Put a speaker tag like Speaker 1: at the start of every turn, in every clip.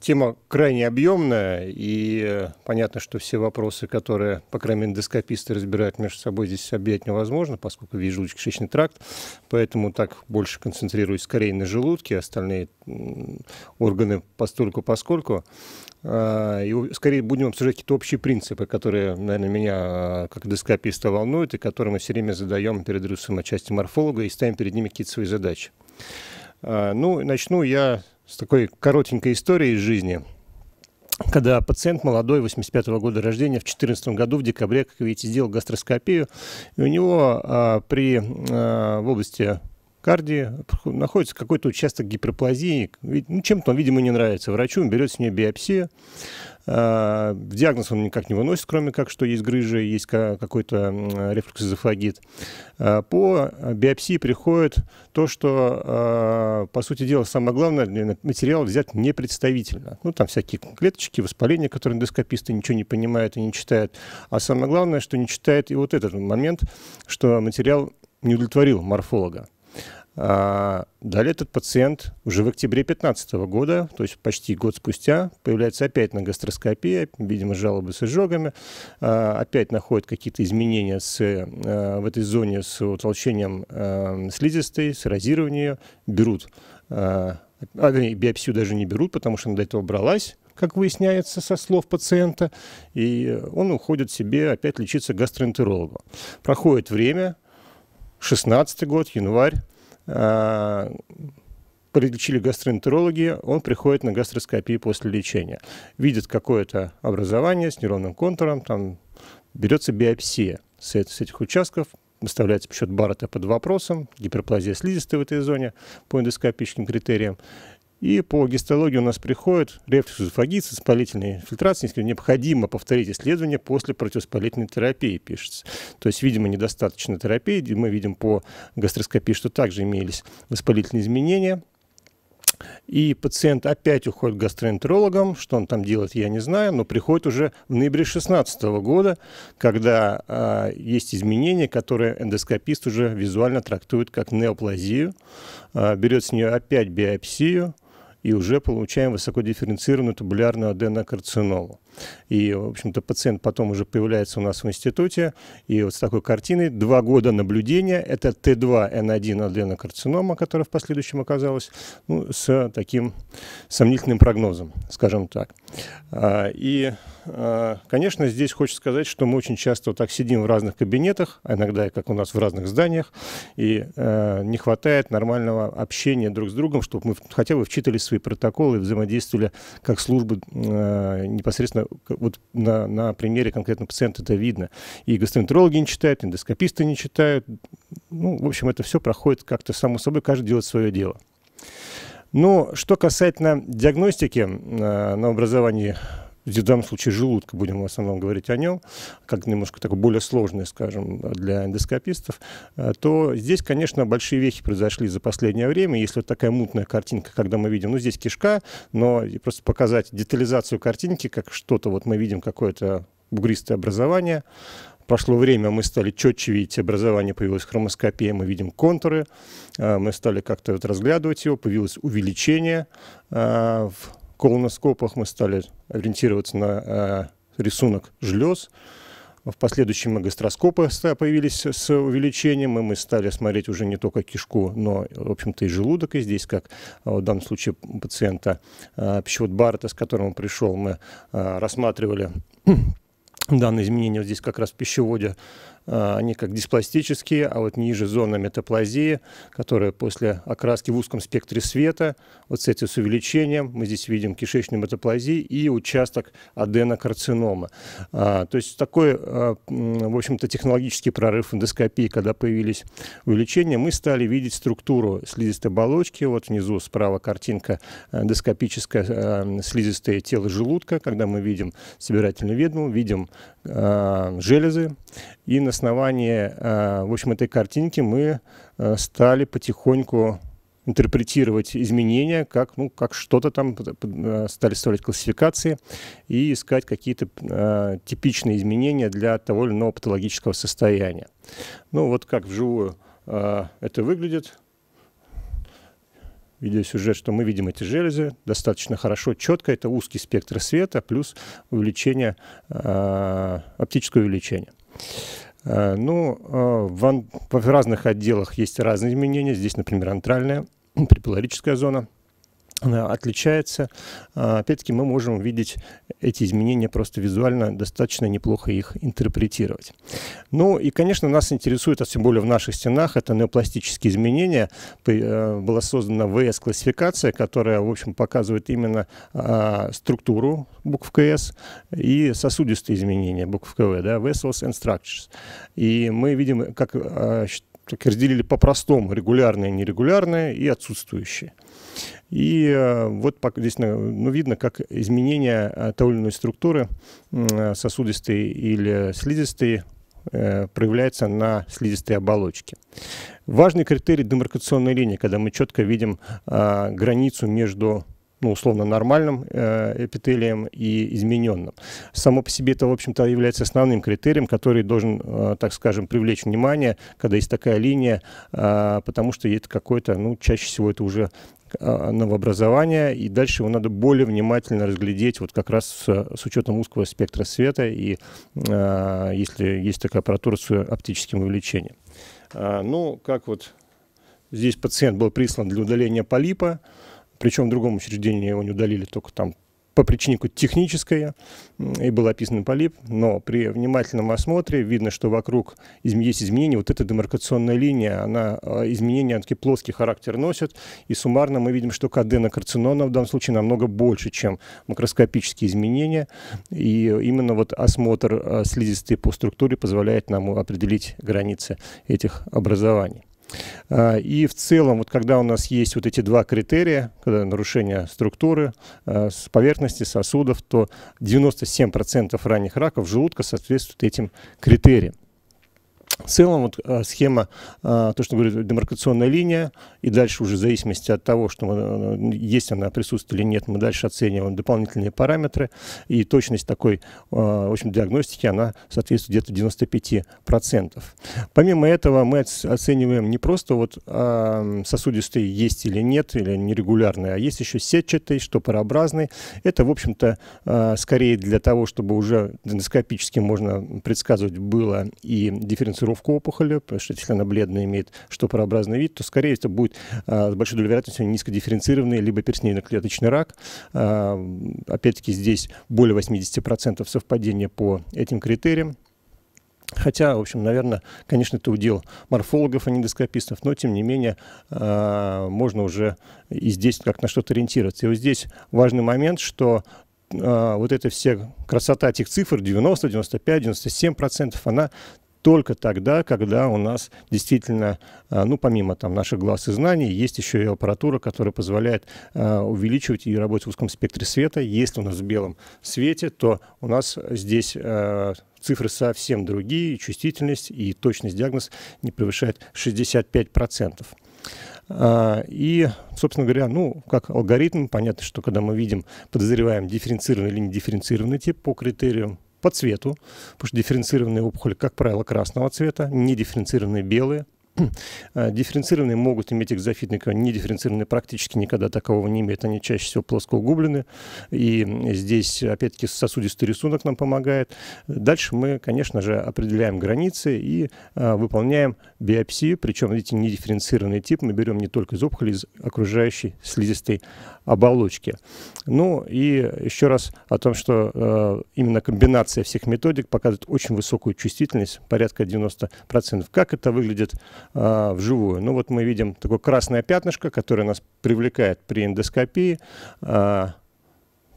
Speaker 1: Тема крайне объемная, и э, понятно, что все вопросы, которые, по крайней мере, эндоскописты разбирают между собой, здесь объять невозможно, поскольку вижу желудочно-кишечный тракт, поэтому так больше концентрируюсь скорее на желудке, остальные органы постольку поскольку. А, и скорее будем обсуждать какие-то общие принципы, которые, наверное, меня а, как эндоскописта волнуют, и которые мы все время задаем перед русским отчасти морфолога и ставим перед ними какие-то свои задачи. А, ну, начну я с такой коротенькой историей из жизни. Когда пациент молодой, 85 -го года рождения, в 2014 году, в декабре, как видите, сделал гастроскопию, и у него а, при, а, в области карди находится какой-то участок гиперплазии. Ну, чем-то он, видимо, не нравится врачу, он берет с нее биопсию. А, диагноз он никак не выносит, кроме как, что есть грыжа, есть какой-то рефлюксоэзофагит. А, по биопсии приходит то, что, а, по сути дела, самое главное, материал взят непредставительно. Ну, там всякие клеточки, воспаления, которые эндоскописты ничего не понимают и не читают. А самое главное, что не читает и вот этот момент, что материал не удовлетворил морфолога. А, далее этот пациент уже в октябре 2015 года, то есть почти год спустя, появляется опять на гастроскопии, видимо, жалобы с изжогами, а, опять находят какие-то изменения с, э, в этой зоне с утолщением э, слизистой, с розированием, берут, а, а, вернее, биопсию даже не берут, потому что она до этого бралась, как выясняется со слов пациента, и он уходит себе опять лечиться гастроэнтерологу. Проходит время, 16 год, январь, Э, подлечили гастроэнтерологи, он приходит на гастроскопию после лечения. Видит какое-то образование с неровным контуром, там берется биопсия с, с этих участков, выставляется счет Баррета под вопросом, гиперплазия слизистой в этой зоне по эндоскопическим критериям. И по гистологии у нас приходит рефлюкс с воспалительной инфильтрация, необходимо повторить исследование после противоспалительной терапии, пишется. То есть, видимо, недостаточно терапии, мы видим по гастроскопии, что также имелись воспалительные изменения, и пациент опять уходит к гастроэнтерологам. Что он там делает, я не знаю, но приходит уже в ноябре 2016 года, когда э, есть изменения, которые эндоскопист уже визуально трактует как неоплазию. Э, берет с нее опять биопсию, и уже получаем высокодифференцированную табулярную аденокарциному. И, в общем-то, пациент потом уже появляется у нас в институте. И вот с такой картиной два года наблюдения. Это Т2Н1 аденокарцинома, которая в последующем оказалась ну, с таким сомнительным прогнозом, скажем так. А, и, а, конечно, здесь хочется сказать, что мы очень часто вот так сидим в разных кабинетах, а иногда, как у нас, в разных зданиях, и а, не хватает нормального общения друг с другом, чтобы мы хотя бы вчитали свои протоколы и взаимодействовали как службы непосредственно вот на, на примере конкретно пациента это видно. И гастроэнтерологи не читают, эндоскописты не читают. Ну, в общем, это все проходит как-то само собой, каждый делает свое дело. Но что касательно диагностики э, на образовании в данном случае желудка, будем в основном говорить о нем, как немножко такой более сложный, скажем, для эндоскопистов, э, то здесь, конечно, большие вехи произошли за последнее время. Если вот такая мутная картинка, когда мы видим, ну, здесь кишка, но просто показать детализацию картинки, как что-то, вот мы видим какое-то бугристое образование, Прошло время, мы стали четче видеть образование, появилась хромоскопия, мы видим контуры, э, мы стали как-то вот разглядывать его, появилось увеличение э, в колоноскопах мы стали ориентироваться на э, рисунок желез. В последующем и гастроскопы появились с увеличением, и мы стали смотреть уже не только кишку, но, в общем-то, и желудок. И здесь, как а, в данном случае пациента а, пищевод Барта, с которым он пришел, мы а, рассматривали данные изменения вот здесь как раз в пищеводе а, они как диспластические, а вот ниже зона метаплазии, которая после окраски в узком спектре света, вот с этим с увеличением, мы здесь видим кишечную метаплазию и участок аденокарцинома. А, то есть такой, а, в общем-то, технологический прорыв эндоскопии, когда появились увеличения, мы стали видеть структуру слизистой оболочки. Вот внизу справа картинка э, эндоскопическая э, слизистое тело желудка, когда мы видим собирательную ведму, видим э, железы и на на основании, э, в общем, этой картинки мы э, стали потихоньку интерпретировать изменения, как, ну, как что-то там, э, стали составлять классификации и искать какие-то э, типичные изменения для того или иного патологического состояния. Ну вот как вживую э, это выглядит. Видеосюжет, что мы видим эти железы достаточно хорошо, четко. Это узкий спектр света плюс увеличение, э, оптическое увеличение. Э, ну, э, в разных отделах есть разные изменения. Здесь, например, антральная, приполарическая зона – отличается. А, опять-таки мы можем видеть эти изменения просто визуально, достаточно неплохо их интерпретировать. Ну и, конечно, нас интересует, а тем более в наших стенах, это неопластические изменения. Э, была создана ВС-классификация, которая, в общем, показывает именно а, структуру букв КС и сосудистые изменения букв КВ, да, Vessels and Structures. И мы видим, как а, так разделили по-простому, регулярные, нерегулярные и отсутствующие. И э, вот здесь ну, видно, как изменения э, той или иной структуры, э, сосудистой или слизистой, проявляется на слизистой оболочке. Важный критерий демаркационной линии, когда мы четко видим границу между ну, условно нормальным э, эпителием и измененным. Само по себе это, в общем-то, является основным критерием, который должен, э, так скажем, привлечь внимание, когда есть такая линия, э, потому что это какое-то, ну, чаще всего это уже э, новообразование, и дальше его надо более внимательно разглядеть, вот как раз с, с учетом узкого спектра света, и э, если есть такая аппаратура с оптическим увеличением. Э, ну, как вот здесь пациент был прислан для удаления полипа, причем в другом учреждении его не удалили только там по причине какой-то технической, и был описан полип, но при внимательном осмотре видно, что вокруг есть изменения, вот эта демаркационная линия, она а, изменения таки плоский характер носит, и суммарно мы видим, что каденокарцинона в данном случае намного больше, чем макроскопические изменения, и именно вот осмотр а, слизистой по структуре позволяет нам определить границы этих образований. А, и в целом, вот когда у нас есть вот эти два критерия, когда нарушение структуры, а, с поверхности сосудов, то 97% ранних раков желудка соответствуют этим критериям. В целом вот, э, схема, э, то, что говорит демаркационная линия, и дальше уже в зависимости от того, что мы, э, есть она присутствует или нет, мы дальше оцениваем дополнительные параметры, и точность такой в общем, диагностики, она соответствует где-то 95%. Помимо этого мы оцениваем не просто вот сосудистые есть или нет, или нерегулярные, а есть еще сетчатый, штопорообразный. Это, в общем-то, скорее для того, чтобы уже эндоскопически можно предсказывать было и дифференцировать дозировку опухоли, потому что если она бледная, имеет штопорообразный вид, то скорее это будет а, с большой долей вероятности низкодифференцированный либо перснейно-клеточный рак. А, опять-таки здесь более 80% совпадения по этим критериям. Хотя, в общем, наверное, конечно, это удел морфологов, а не доскопистов, но, тем не менее, а, можно уже и здесь как на что-то ориентироваться. И вот здесь важный момент, что вот эта вся красота этих цифр, 90, 95, 97 процентов, она только тогда, когда у нас действительно, э, ну, помимо там наших глаз и знаний, есть еще и аппаратура, которая позволяет э, увеличивать и работать в узком спектре света. Если у нас в белом свете, то у нас здесь э, цифры совсем другие, чувствительность и точность диагноз не превышает 65%. И, собственно говоря, ну, как алгоритм, понятно, что когда мы видим, подозреваем дифференцированный или недифференцированный тип по критериям по цвету, потому что дифференцированные опухоли, как правило, красного цвета, недифференцированные белые, а, Дифференцированные могут иметь экзофитный канал, недифференцированные практически никогда такого не имеют. Они чаще всего плоскоугублены. И здесь, опять-таки, сосудистый рисунок нам помогает. Дальше мы, конечно же, определяем границы и а, выполняем биопсию. Причем, видите, недифференцированный тип мы берем не только из опухоли, из окружающей слизистой оболочки. Ну и еще раз о том, что э, именно комбинация всех методик показывает очень высокую чувствительность, порядка 90%. Как это выглядит э, вживую? Ну вот мы видим такое красное пятнышко, которое нас привлекает при эндоскопии. Э,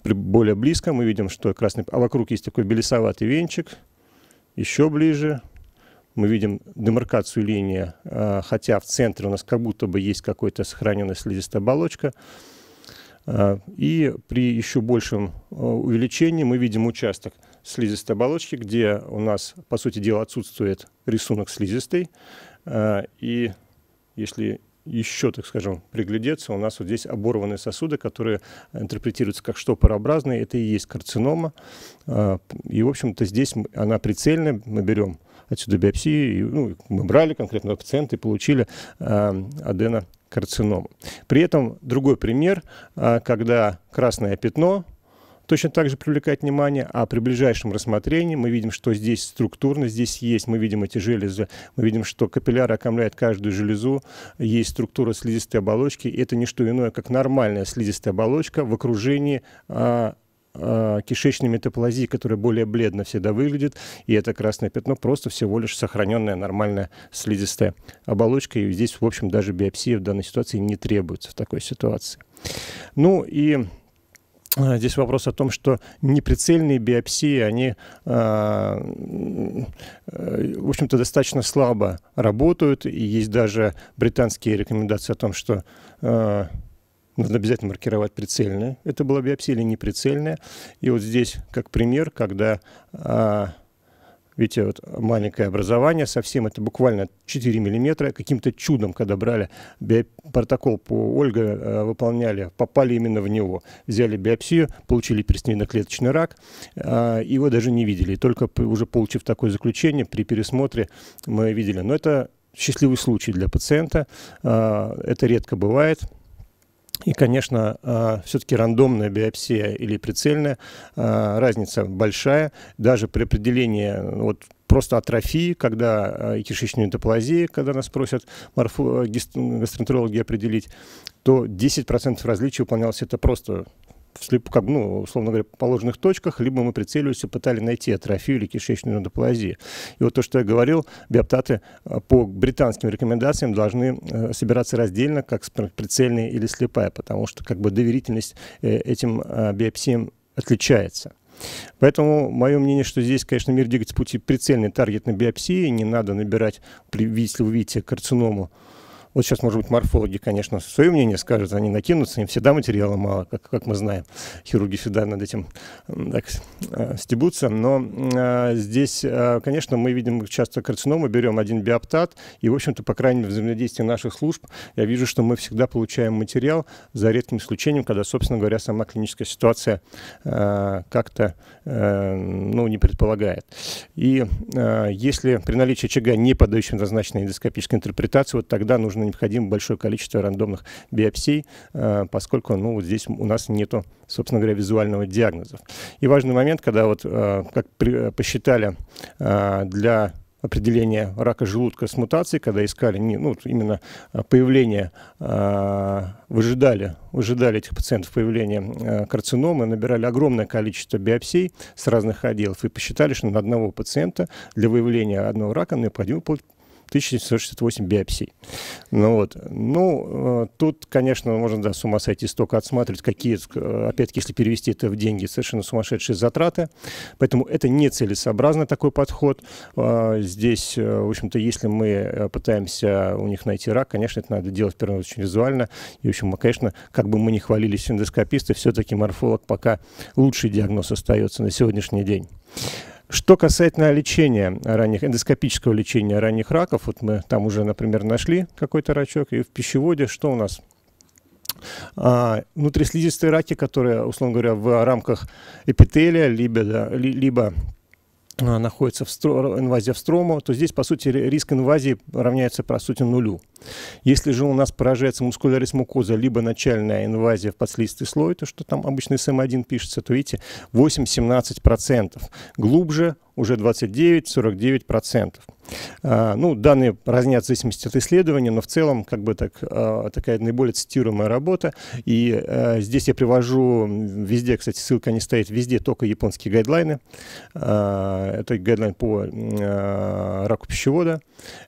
Speaker 1: при более близко мы видим, что красный... А вокруг есть такой белесоватый венчик. Еще ближе мы видим демаркацию линии, э, хотя в центре у нас как будто бы есть какая-то сохраненная слизистая оболочка. А, и при еще большем а, увеличении мы видим участок слизистой оболочки, где у нас, по сути дела, отсутствует рисунок слизистой. А, и если еще, так скажем, приглядеться, у нас вот здесь оборванные сосуды, которые интерпретируются как штопорообразные, это и есть карцинома. И, в общем-то, здесь она прицельная, мы берем отсюда биопсию. ну, мы брали конкретного пациента и получили адена карцинома. При этом другой пример, а, когда красное пятно точно так же привлекает внимание, а при ближайшем рассмотрении мы видим, что здесь структурно, здесь есть, мы видим эти железы, мы видим, что капилляры окомляют каждую железу, есть структура слизистой оболочки, это не что иное, как нормальная слизистая оболочка в окружении а, а, кишечной метаплазии, которая более бледно всегда выглядит, и это красное пятно просто всего лишь сохраненная нормальная слизистая оболочка, и здесь, в общем, даже биопсия в данной ситуации не требуется в такой ситуации. Ну и а, Здесь вопрос о том, что неприцельные биопсии, они, а, э, в общем-то, достаточно слабо работают. И есть даже британские рекомендации о том, что нужно обязательно маркировать прицельное. Это была биопсия или не прицельная. И вот здесь, как пример, когда, а, видите, вот маленькое образование, совсем это буквально 4 миллиметра, каким-то чудом, когда брали биоп... протокол по Ольге а, э, выполняли, попали именно в него. Взяли биопсию, получили перстневно-клеточный рак, а, его даже не видели. только уже получив такое заключение, при пересмотре мы видели. Но это счастливый случай для пациента, а, это редко бывает. И, конечно, а, все-таки рандомная биопсия или прицельная, а, разница большая. Даже при определении вот, просто атрофии, когда а, и кишечную энтоплазию, когда нас просят морфо- э, гастроэнтерологи определить, то 10% различий выполнялось это просто вслеп, как, ну, условно говоря, положенных точках, либо мы прицеливались и пытались найти атрофию или кишечную эндоплазию. И вот то, что я говорил, биоптаты э, по британским рекомендациям должны э, собираться раздельно, как прицельные или слепая, потому что как бы доверительность э, этим биопсиям отличается. Поэтому мое мнение, что здесь, конечно, мир двигается пути прицельной таргетной биопсии, не надо набирать, если вы видите карциному, вот сейчас, может быть, морфологи, конечно, свое мнение скажут, они накинутся, им всегда материала мало, как, как мы знаем. Хирурги всегда над этим так, а, стебутся. Но а, здесь, а, конечно, мы видим часто карциному, берем один биоптат, и, в общем-то, по крайней мере, взаимодействии наших служб, я вижу, что мы всегда получаем материал за редким исключением, когда, собственно говоря, сама клиническая ситуация а, как-то а, ну, не предполагает. И а, если при наличии очага, не подающим назначенной эндоскопической интерпретации, вот тогда нужно соответственно, необходимо большое количество рандомных биопсий, э, поскольку ну, вот здесь у нас нету, собственно говоря, визуального диагноза. И важный момент, когда вот, э, как э, посчитали для определения рака желудка с мутацией, когда искали не, ну, именно появление, выжидали, выжидали этих пациентов появления карциномы, набирали огромное количество биопсий с разных отделов и посчитали, что на одного пациента для выявления одного рака необходимо 1768 биопсий. Ну, вот. ну э, тут, конечно, можно да, с ума сойти, столько отсматривать, какие, э, опять-таки, если перевести это в деньги, совершенно сумасшедшие затраты. Поэтому это нецелесообразно такой подход. А, здесь, э, в общем-то, если мы пытаемся у них найти рак, конечно, это надо делать, в первую очередь, визуально. И, в общем, мы, конечно, как бы мы не хвалились эндоскописты, все-таки морфолог пока лучший диагноз остается на сегодняшний день. Что касательно лечения ранних, эндоскопического лечения ранних раков, вот мы там уже, например, нашли какой-то рачок, и в пищеводе что у нас? А, внутрислизистые раки, которые, условно говоря, в рамках эпителия, либо, да, либо Э, находится в стро... инвазия в строму, то здесь, по сути, риск инвазии равняется, по сути, нулю. Если же у нас поражается мускулярис мукоза, либо начальная инвазия в подслизистый слой, то что там обычно СМ1 эм пишется, то видите, 8-17%. Глубже уже 29-49%. А, ну, данные разнятся в зависимости от исследования, но в целом как бы так, а, такая наиболее цитируемая работа. И а, здесь я привожу везде, кстати, ссылка не стоит, везде только японские гайдлайны. Это гайдлайн по раку пищевода.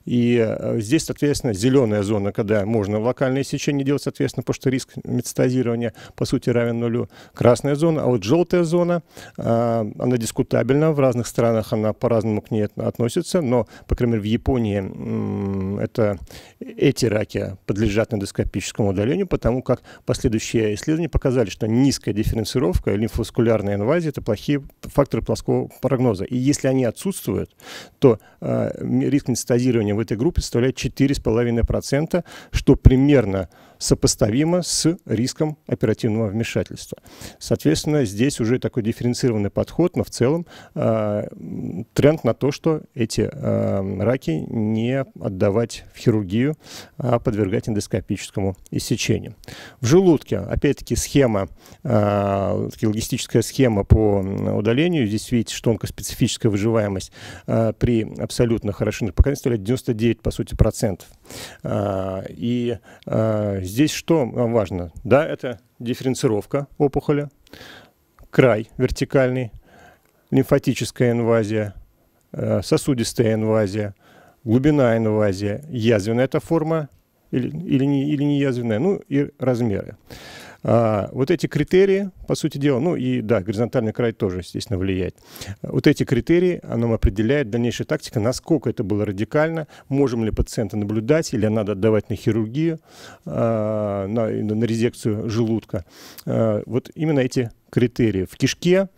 Speaker 1: И здесь, соответственно, зеленая зона, когда можно локальное сечение делать, соответственно, потому что риск метастазирования, по сути, равен нулю. Красная зона, а вот желтая зона, она дискутабельна в разных странах странах она по-разному к ней относится, но, по крайней мере, в Японии это, эти раки подлежат эндоскопическому удалению, потому как последующие исследования показали, что низкая дифференцировка лимфоскулярной инвазии – это плохие факторы плоского прогноза. И если они отсутствуют, то э, риск метастазирования в этой группе составляет 4,5%, что примерно сопоставимо с риском оперативного вмешательства. Соответственно, здесь уже такой дифференцированный подход, но в целом э, тренд на то, что эти э, раки не отдавать в хирургию, а подвергать эндоскопическому иссечению. В желудке, опять-таки, схема, э, логистическая схема по удалению сожалению, здесь видите, что онкоспецифическая выживаемость э, при абсолютно хороших показателях 99, по сути, процентов. Э, и э, здесь что важно? Да, это дифференцировка опухоли, край вертикальный, лимфатическая инвазия, сосудистая инвазия, глубина инвазия, язвенная эта форма или, или, не, или не язвенная, ну и размеры. А, вот эти критерии, по сути дела, ну и да, горизонтальный край тоже, естественно, влияет. Вот эти критерии, оно определяет дальнейшая тактика, насколько это было радикально, можем ли пациента наблюдать, или надо отдавать на хирургию, а, на, на резекцию желудка. А, вот именно эти критерии. В кишке,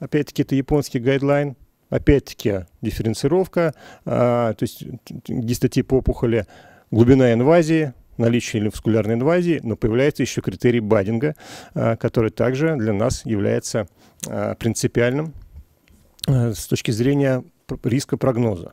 Speaker 1: опять-таки, это японский гайдлайн, опять-таки, дифференцировка, а, то есть гистотип опухоли, глубина инвазии, наличие лимфоскулярной инвазии, но появляется еще критерий Бадинга, а, который также для нас является а, принципиальным а, с точки зрения риска прогноза.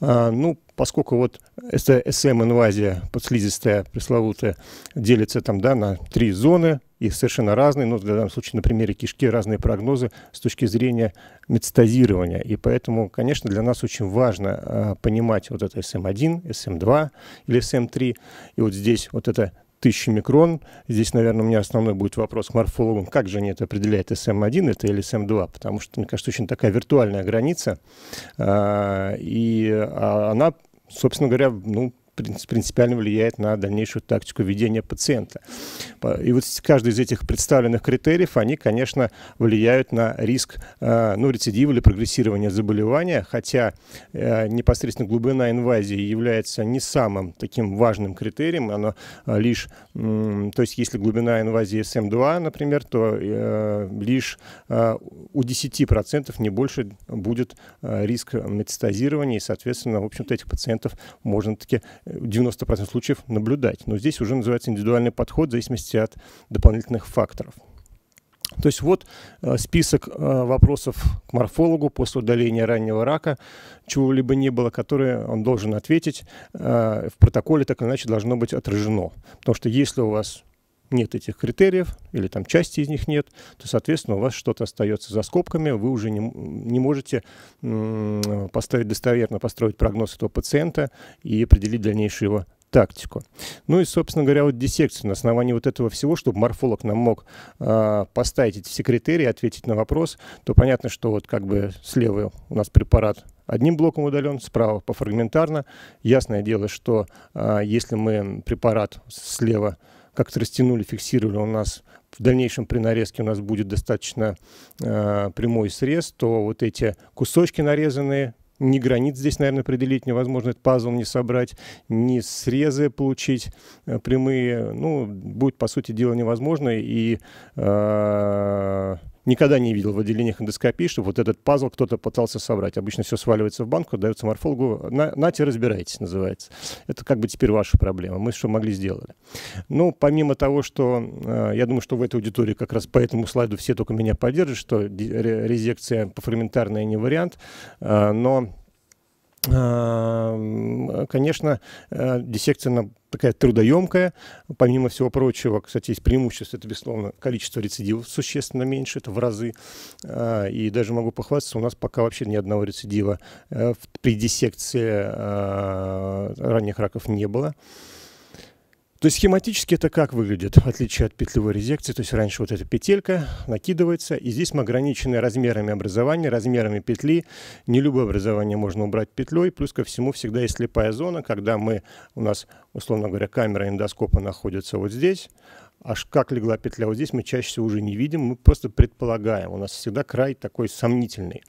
Speaker 1: Ну, поскольку вот эта СМ-инвазия эм подслизистая, пресловутая, делится там, да, на три зоны, и совершенно разные, ну, в данном случае на примере кишки разные прогнозы с точки зрения метастазирования. И поэтому, конечно, для нас очень важно а, понимать вот это СМ1, эм СМ2 эм или СМ3. Эм и вот здесь вот это 1000 микрон. Здесь, наверное, у меня основной будет вопрос к морфологам, как же они это определяют, СМ1 это или СМ2, потому что, мне кажется, очень такая виртуальная граница, а, и а она, собственно говоря, ну, принципиально влияет на дальнейшую тактику ведения пациента. И вот каждый из этих представленных критериев, они, конечно, влияют на риск э, ну, рецидива или прогрессирования заболевания, хотя э, непосредственно глубина инвазии является не самым таким важным критерием, оно э, лишь, то есть если глубина инвазии СМ2, например, то лишь у 10% не больше будет риск метастазирования, и, соответственно, в общем-то, этих пациентов можно таки 90% случаев наблюдать. Но здесь уже называется индивидуальный подход в зависимости от дополнительных факторов. То есть вот э, список э, вопросов к морфологу после удаления раннего рака, чего-либо не было, которые он должен ответить. Э, в протоколе так или иначе должно быть отражено. Потому что если у вас нет этих критериев, или там части из них нет, то, соответственно, у вас что-то остается за скобками, вы уже не, не можете поставить достоверно, построить прогноз этого пациента и определить дальнейшую его тактику. Ну и, собственно говоря, вот диссекцию на основании вот этого всего, чтобы морфолог нам мог э, поставить эти все критерии, ответить на вопрос, то понятно, что вот как бы слева у нас препарат одним блоком удален, справа пофрагментарно. Ясное дело, что э, если мы препарат слева как-то растянули, фиксировали у нас в дальнейшем при нарезке у нас будет достаточно э, прямой срез, то вот эти кусочки нарезанные, ни границ здесь, наверное, определить невозможно, этот пазл не собрать, ни срезы получить э, прямые, ну, будет, по сути дела, невозможно, и э, никогда не видел в отделениях эндоскопии, чтобы вот этот пазл кто-то пытался собрать. Обычно все сваливается в банку, дается морфологу, на, нате, разбирайтесь, называется. Это как бы теперь ваша проблема. Мы что могли, сделали. Но ну, помимо того, что э, я думаю, что в этой аудитории как раз по этому слайду все только меня поддержат, что резекция пофрагментарная не вариант, э, но Эм, конечно, э, диссекция она такая трудоемкая. Помимо всего прочего, кстати, есть преимущество, это, безусловно, количество рецидивов существенно меньше, это в разы. Э, и даже могу похвастаться, у нас пока вообще ни одного рецидива э, при диссекции ранних раков не было. То есть схематически это как выглядит, в отличие от петлевой резекции. То есть раньше вот эта петелька накидывается, и здесь мы ограничены размерами образования, размерами петли. Не любое образование можно убрать петлей. Плюс ко всему всегда есть слепая зона, когда мы, у нас, условно говоря, камера эндоскопа находится вот здесь, аж как легла петля, вот здесь мы чаще всего уже не видим, мы просто предполагаем. У нас всегда край такой сомнительный.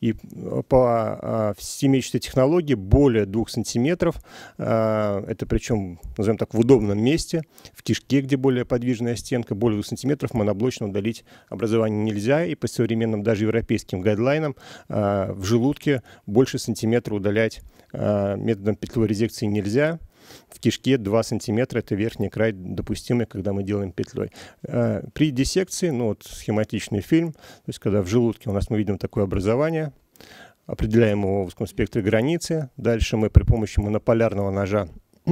Speaker 1: И э, по а, всемечной технологии более двух сантиметров, а, это причем, назовем так, в удобном месте, в кишке, где более подвижная стенка, более двух сантиметров моноблочно удалить образование нельзя. И по современным даже европейским гайдлайнам а, в желудке больше сантиметра удалять методом петлевой резекции нельзя в кишке 2 сантиметра, это верхний край допустимый, когда мы делаем петлей. Э, при диссекции, ну вот схематичный фильм, то есть когда в желудке у нас мы видим такое образование, определяем его в узком спектре границы, дальше мы при помощи монополярного ножа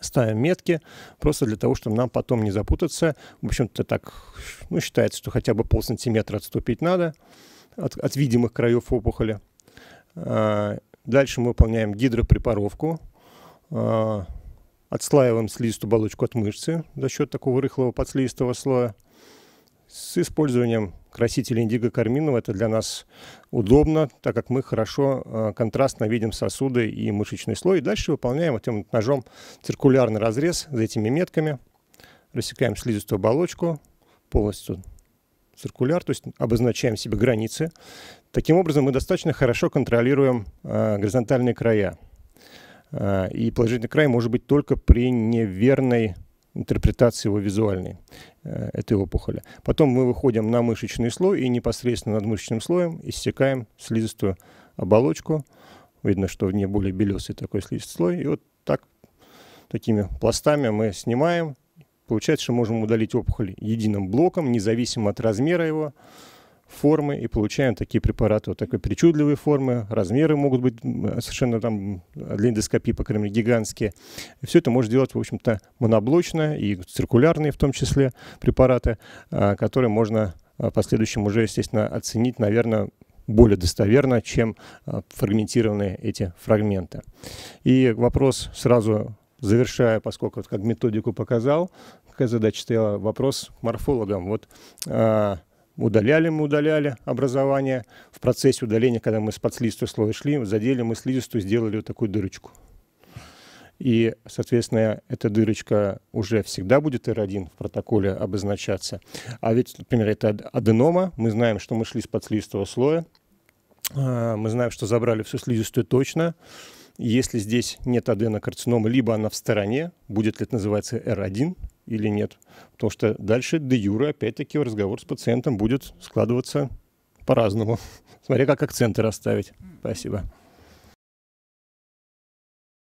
Speaker 1: ставим метки, просто для того, чтобы нам потом не запутаться. В общем-то так, ну, считается, что хотя бы пол сантиметра отступить надо от, от видимых краев опухоли. Э, дальше мы выполняем гидропрепаровку. А, отслаиваем слизистую оболочку от мышцы за счет такого рыхлого подслизистого слоя. С использованием красителя индиго карминового это для нас удобно, так как мы хорошо а, контрастно видим сосуды и мышечный слой. И дальше выполняем этим ножом циркулярный разрез за этими метками. Рассекаем слизистую оболочку полностью циркуляр, то есть обозначаем себе границы. Таким образом мы достаточно хорошо контролируем а, горизонтальные края. Э, и положительный край может быть только при неверной интерпретации его визуальной, э, этой опухоли. Потом мы выходим на мышечный слой и непосредственно над мышечным слоем иссякаем слизистую оболочку. Видно, что в ней более белесый такой слизистый слой. И вот так, такими пластами мы снимаем. Получается, что можем удалить опухоль единым блоком, независимо от размера его формы и получаем такие препараты вот такой причудливой формы, размеры могут быть совершенно там для эндоскопии, по крайней мере, гигантские. И все это может делать, в общем-то, моноблочно и циркулярные в том числе препараты, а, которые можно а, в последующем уже, естественно, оценить, наверное, более достоверно, чем а, фрагментированные эти фрагменты. И вопрос сразу завершая, поскольку вот как методику показал, какая задача стояла, вопрос к морфологам. Вот Удаляли мы, удаляли образование. В процессе удаления, когда мы с подслизистого слоя шли, задели мы слизистую, сделали вот такую дырочку. И, соответственно, эта дырочка уже всегда будет R1 в протоколе обозначаться. А ведь, например, это аденома. Мы знаем, что мы шли с подслизистого слоя. А, мы знаем, что забрали всю слизистую точно. Если здесь нет аденокарциномы, либо она в стороне, будет ли это называться R1, или нет. Потому что дальше де юра, опять-таки, разговор с пациентом будет складываться по-разному. Смотря как акценты расставить. Спасибо.